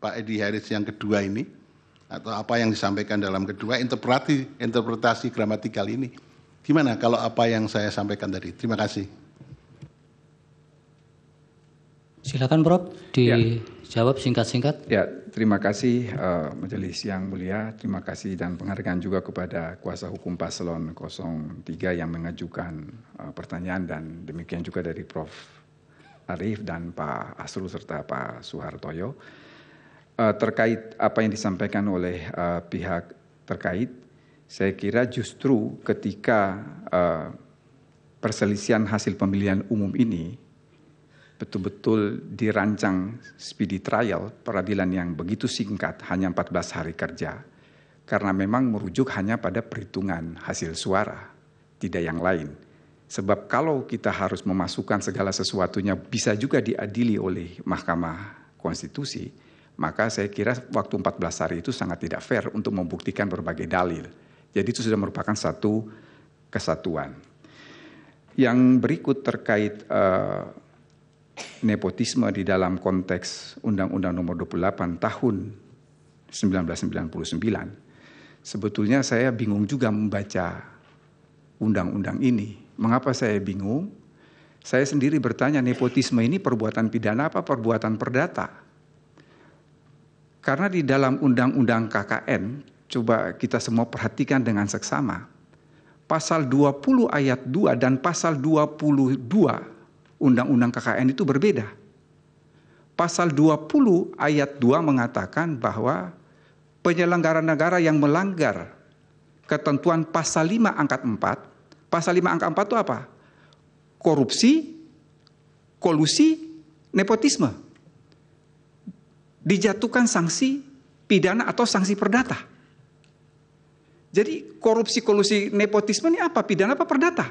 Pak Edi Haris yang kedua ini atau apa yang disampaikan dalam kedua interpretasi interpretasi gramatikal ini. Gimana kalau apa yang saya sampaikan tadi? Terima kasih. Silakan Prof ya. dijawab singkat-singkat. Ya. terima kasih uh, Majelis yang mulia, terima kasih dan penghargaan juga kepada kuasa hukum paslon 03 yang mengajukan uh, pertanyaan dan demikian juga dari Prof Arif dan Pak Asrul serta Pak Suhartoyo. Eh, terkait apa yang disampaikan oleh uh, pihak terkait, saya kira justru ketika uh, perselisihan hasil pemilihan umum ini betul-betul dirancang speedy trial peradilan yang begitu singkat hanya 14 hari kerja karena memang merujuk hanya pada perhitungan hasil suara tidak yang lain sebab kalau kita harus memasukkan segala sesuatunya bisa juga diadili oleh Mahkamah Konstitusi maka saya kira waktu 14 hari itu sangat tidak fair untuk membuktikan berbagai dalil. Jadi itu sudah merupakan satu kesatuan. Yang berikut terkait uh, nepotisme di dalam konteks Undang-Undang Nomor 28 tahun 1999. Sebetulnya saya bingung juga membaca undang-undang ini. Mengapa saya bingung? Saya sendiri bertanya nepotisme ini perbuatan pidana apa perbuatan perdata? Karena di dalam undang-undang KKN, coba kita semua perhatikan dengan seksama. Pasal 20 ayat 2 dan pasal 22 undang-undang KKN itu berbeda. Pasal 20 ayat 2 mengatakan bahwa penyelenggara negara yang melanggar ketentuan pasal 5 angkat 4, pasal 5 angkat 4 itu apa? Korupsi, kolusi, nepotisme dijatuhkan sanksi pidana atau sanksi perdata. Jadi korupsi kolusi nepotisme ini apa? Pidana apa perdata?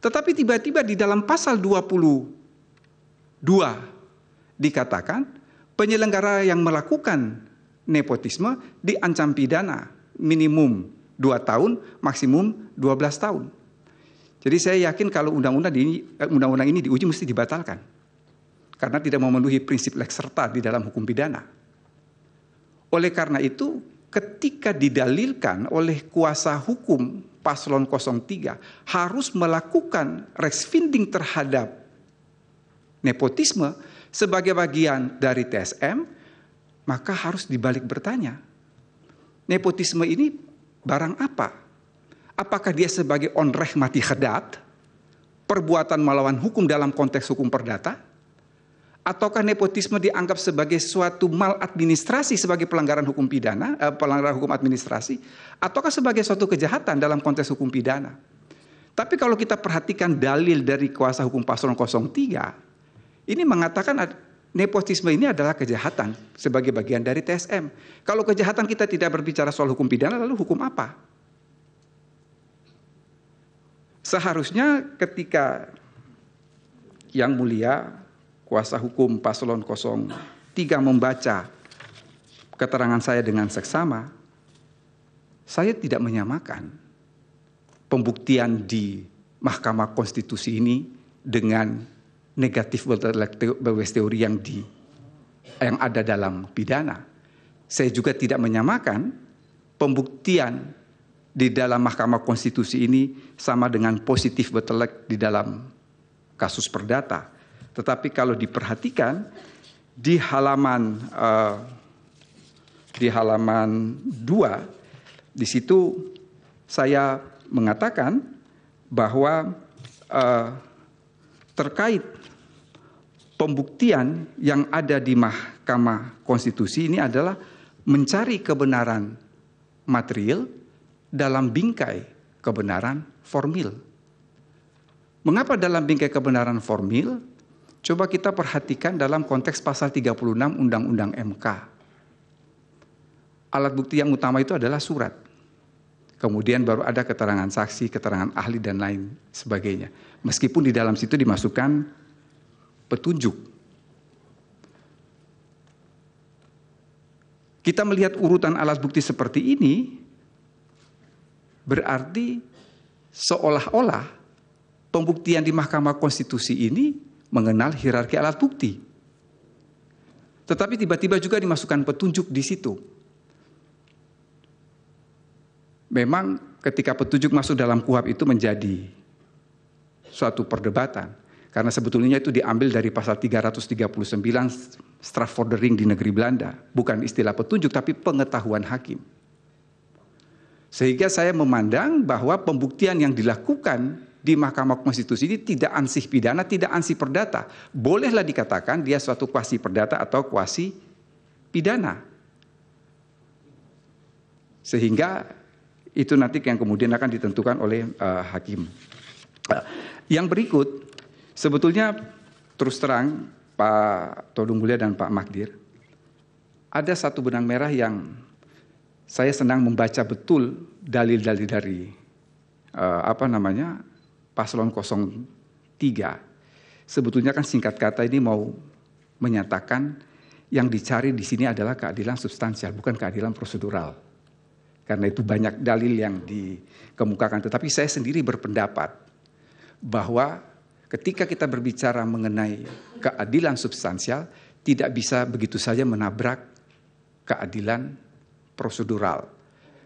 Tetapi tiba-tiba di dalam pasal 22 dikatakan penyelenggara yang melakukan nepotisme diancam pidana minimum 2 tahun, maksimum 12 tahun. Jadi saya yakin kalau undang-undang ini, eh, undang-undang ini diuji mesti dibatalkan karena tidak memenuhi prinsip lex serta di dalam hukum pidana. Oleh karena itu, ketika didalilkan oleh kuasa hukum paslon 03 harus melakukan res finding terhadap nepotisme sebagai bagian dari TSM, maka harus dibalik bertanya. Nepotisme ini barang apa? Apakah dia sebagai onreh mati khedat? Perbuatan melawan hukum dalam konteks hukum perdata? ataukah nepotisme dianggap sebagai suatu maladministrasi sebagai pelanggaran hukum pidana, eh, pelanggaran hukum administrasi, ataukah sebagai suatu kejahatan dalam konteks hukum pidana. Tapi kalau kita perhatikan dalil dari kuasa hukum paslon 03, ini mengatakan nepotisme ini adalah kejahatan sebagai bagian dari TSM. Kalau kejahatan kita tidak berbicara soal hukum pidana, lalu hukum apa? Seharusnya ketika yang mulia kuasa hukum paslon 03 membaca keterangan saya dengan seksama, saya tidak menyamakan pembuktian di Mahkamah Konstitusi ini dengan negatif berbasis teori yang di yang ada dalam pidana. Saya juga tidak menyamakan pembuktian di dalam Mahkamah Konstitusi ini sama dengan positif betelek di dalam kasus perdata. Tetapi kalau diperhatikan di halaman uh, di halaman 2 di situ saya mengatakan bahwa uh, terkait pembuktian yang ada di Mahkamah Konstitusi ini adalah mencari kebenaran material dalam bingkai kebenaran formil. Mengapa dalam bingkai kebenaran formil? Coba kita perhatikan dalam konteks pasal 36 Undang-Undang MK. Alat bukti yang utama itu adalah surat. Kemudian baru ada keterangan saksi, keterangan ahli dan lain sebagainya. Meskipun di dalam situ dimasukkan petunjuk. Kita melihat urutan alat bukti seperti ini berarti seolah-olah pembuktian di Mahkamah Konstitusi ini mengenal hierarki alat bukti. Tetapi tiba-tiba juga dimasukkan petunjuk di situ. Memang ketika petunjuk masuk dalam kuhab itu menjadi suatu perdebatan. Karena sebetulnya itu diambil dari pasal 339 Strafordering di negeri Belanda. Bukan istilah petunjuk tapi pengetahuan hakim. Sehingga saya memandang bahwa pembuktian yang dilakukan di Mahkamah Konstitusi ini tidak ansih pidana, tidak ansih perdata. Bolehlah dikatakan dia suatu kuasi perdata atau kuasi pidana. Sehingga itu nanti yang kemudian akan ditentukan oleh uh, hakim. Eh, yang berikut sebetulnya terus terang Pak Todung Mulia dan Pak Magdir ada satu benang merah yang saya senang membaca betul dalil-dalil dari uh, apa namanya paslon 03. Sebetulnya kan singkat kata ini mau menyatakan yang dicari di sini adalah keadilan substansial, bukan keadilan prosedural. Karena itu banyak dalil yang dikemukakan. Tetapi saya sendiri berpendapat bahwa ketika kita berbicara mengenai keadilan substansial, tidak bisa begitu saja menabrak keadilan prosedural.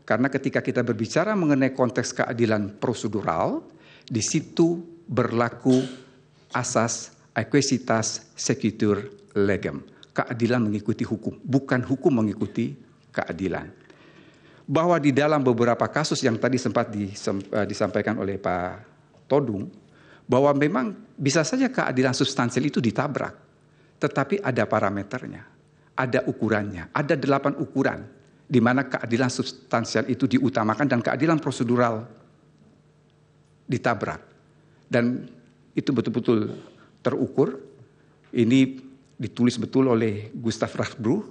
Karena ketika kita berbicara mengenai konteks keadilan prosedural, di situ berlaku asas equisitas sekitur legem. Keadilan mengikuti hukum, bukan hukum mengikuti keadilan. Bahwa di dalam beberapa kasus yang tadi sempat eh, disampaikan oleh Pak Todung, bahwa memang bisa saja keadilan substansial itu ditabrak, tetapi ada parameternya, ada ukurannya, ada delapan ukuran di mana keadilan substansial itu diutamakan dan keadilan prosedural ditabrak. Dan itu betul-betul terukur. Ini ditulis betul oleh Gustav Rathbruch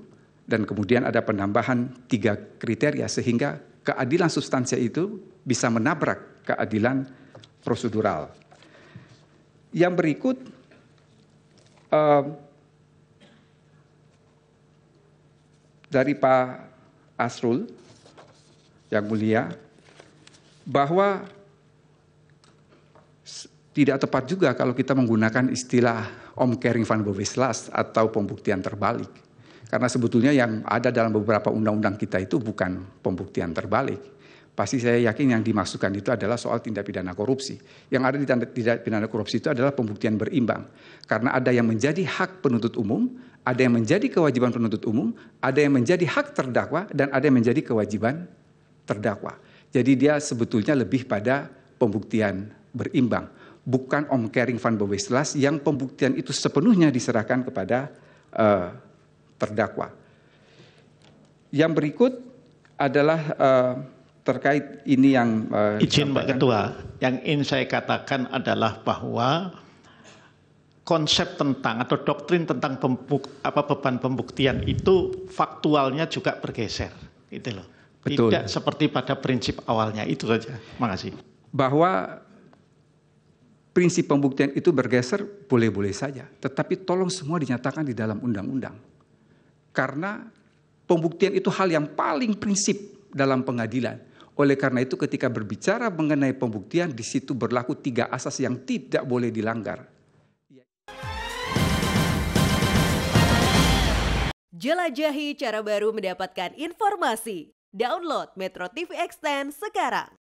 dan kemudian ada penambahan tiga kriteria sehingga keadilan substansi itu bisa menabrak keadilan prosedural. Yang berikut eh, dari Pak Asrul yang mulia bahwa tidak tepat juga kalau kita menggunakan istilah omkering van Bovislas atau pembuktian terbalik. Karena sebetulnya yang ada dalam beberapa undang-undang kita itu bukan pembuktian terbalik. Pasti saya yakin yang dimaksudkan itu adalah soal tindak pidana korupsi. Yang ada di tindak pidana korupsi itu adalah pembuktian berimbang. Karena ada yang menjadi hak penuntut umum, ada yang menjadi kewajiban penuntut umum, ada yang menjadi hak terdakwa, dan ada yang menjadi kewajiban terdakwa. Jadi dia sebetulnya lebih pada pembuktian berimbang bukan Om Kering van Bowislas yang pembuktian itu sepenuhnya diserahkan kepada uh, terdakwa. Yang berikut adalah uh, terkait ini yang uh, izin Pak Ketua, yang ingin saya katakan adalah bahwa konsep tentang atau doktrin tentang pembuk, apa beban pembuktian itu faktualnya juga bergeser, gitu loh. Betul. Tidak seperti pada prinsip awalnya itu saja. Makasih. Bahwa prinsip pembuktian itu bergeser boleh-boleh saja. Tetapi tolong semua dinyatakan di dalam undang-undang. Karena pembuktian itu hal yang paling prinsip dalam pengadilan. Oleh karena itu ketika berbicara mengenai pembuktian di situ berlaku tiga asas yang tidak boleh dilanggar. Jelajahi cara baru mendapatkan informasi. Download Metro TV Extend sekarang.